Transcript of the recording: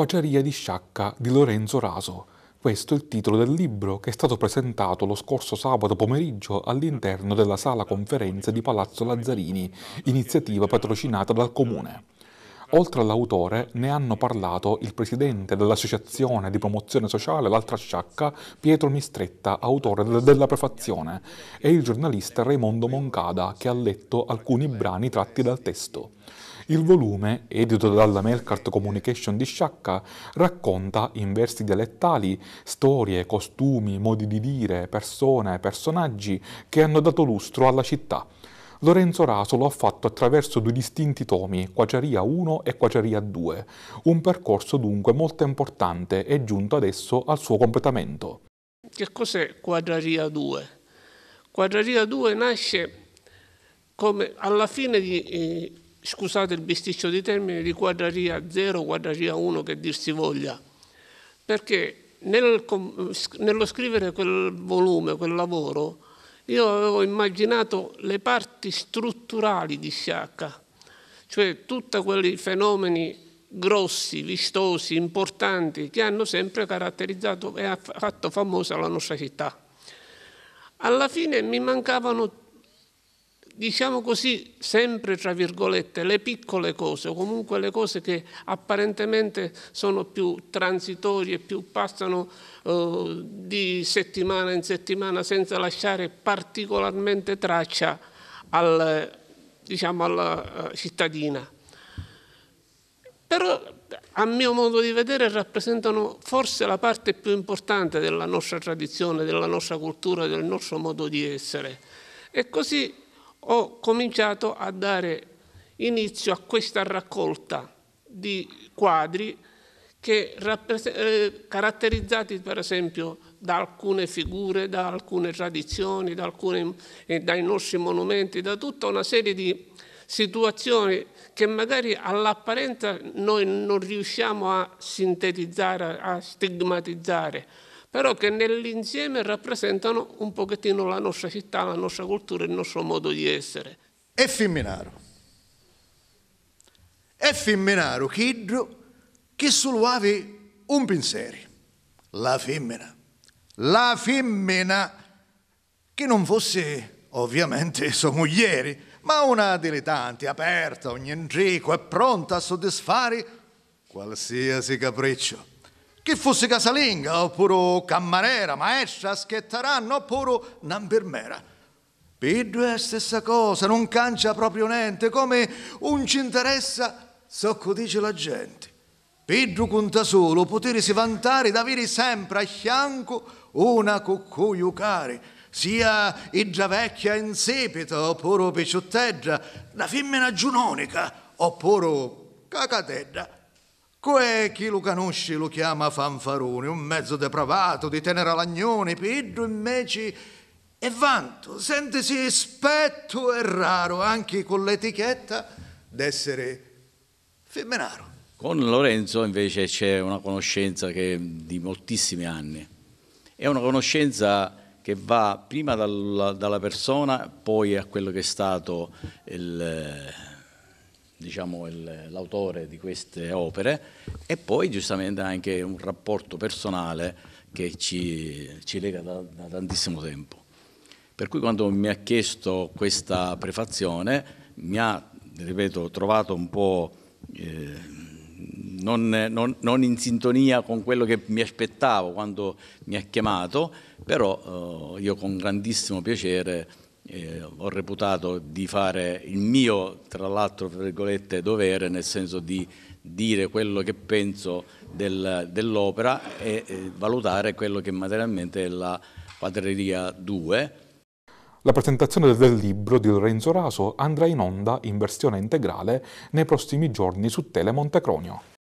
Oaceria di Sciacca di Lorenzo Raso. Questo è il titolo del libro che è stato presentato lo scorso sabato pomeriggio all'interno della sala conferenze di Palazzo Lazzarini, iniziativa patrocinata dal Comune. Oltre all'autore ne hanno parlato il presidente dell'associazione di promozione sociale L'Altra Sciacca, Pietro Mistretta, autore della prefazione, e il giornalista Raimondo Moncada, che ha letto alcuni brani tratti dal testo. Il volume, edito dalla Melkart Communication di Sciacca, racconta in versi dialettali storie, costumi, modi di dire, persone, personaggi che hanno dato lustro alla città. Lorenzo Raso lo ha fatto attraverso due distinti tomi, Quaciaria 1 e Quaciaria 2, un percorso dunque molto importante e giunto adesso al suo completamento. Che cos'è Quadraria 2? Quadraria 2 nasce come alla fine di eh, scusate il bisticcio di termini, di quadraria 0, quadraria 1, che dir si voglia, perché nel, nello scrivere quel volume, quel lavoro, io avevo immaginato le parti strutturali di Sciacca, cioè tutti quei fenomeni grossi, vistosi, importanti, che hanno sempre caratterizzato e fatto famosa la nostra città. Alla fine mi mancavano diciamo così, sempre tra virgolette, le piccole cose o comunque le cose che apparentemente sono più transitorie, più passano eh, di settimana in settimana senza lasciare particolarmente traccia al, diciamo, alla eh, cittadina. Però a mio modo di vedere rappresentano forse la parte più importante della nostra tradizione, della nostra cultura, del nostro modo di essere. E così ho cominciato a dare inizio a questa raccolta di quadri che eh, caratterizzati per esempio da alcune figure, da alcune tradizioni, da alcune, eh, dai nostri monumenti, da tutta una serie di situazioni che magari all'apparenza noi non riusciamo a sintetizzare, a stigmatizzare, però che nell'insieme rappresentano un pochettino la nostra città, la nostra cultura, il nostro modo di essere. E Femminaro. E Femminaro, chidro, che solo aveva un pensiero, la femmina. La femmina che non fosse ovviamente sua moglie, ma una delle tante, aperta, ogni ingeco e pronta a soddisfare qualsiasi capriccio che fosse casalinga, oppure cammarera, maestra, schettaranno, oppure nambermera. Pedro è la stessa cosa, non cancia proprio niente, come un ci interessa, so che dice la gente. Pedro conta solo potersi vantare d'avere sempre a fianco una coccoiucare, sia e già vecchia insepida, oppure peciotteggia, la femmina giunonica, oppure cacatedra. Coe chi lo conosce lo chiama fanfarone, un mezzo depravato di tenera lagnone, pedro invece e vanto, sentesi rispetto e raro anche con l'etichetta d'essere femminaro. Con Lorenzo invece c'è una conoscenza che, è di moltissimi anni, è una conoscenza che va prima dalla, dalla persona, poi a quello che è stato il diciamo, l'autore di queste opere e poi giustamente anche un rapporto personale che ci, ci lega da, da, tantissimo tempo. Per cui quando mi ha chiesto questa prefazione mi ha, ripeto, trovato un po' eh, non, non, non, in sintonia con quello che mi aspettavo quando mi ha chiamato, però eh, io con grandissimo piacere eh, ho reputato di fare il mio, tra l'altro, dovere, nel senso di dire quello che penso del, dell'opera e eh, valutare quello che materialmente è la Padreria 2. La presentazione del libro di Lorenzo Raso andrà in onda in versione integrale nei prossimi giorni su Tele Montecronio.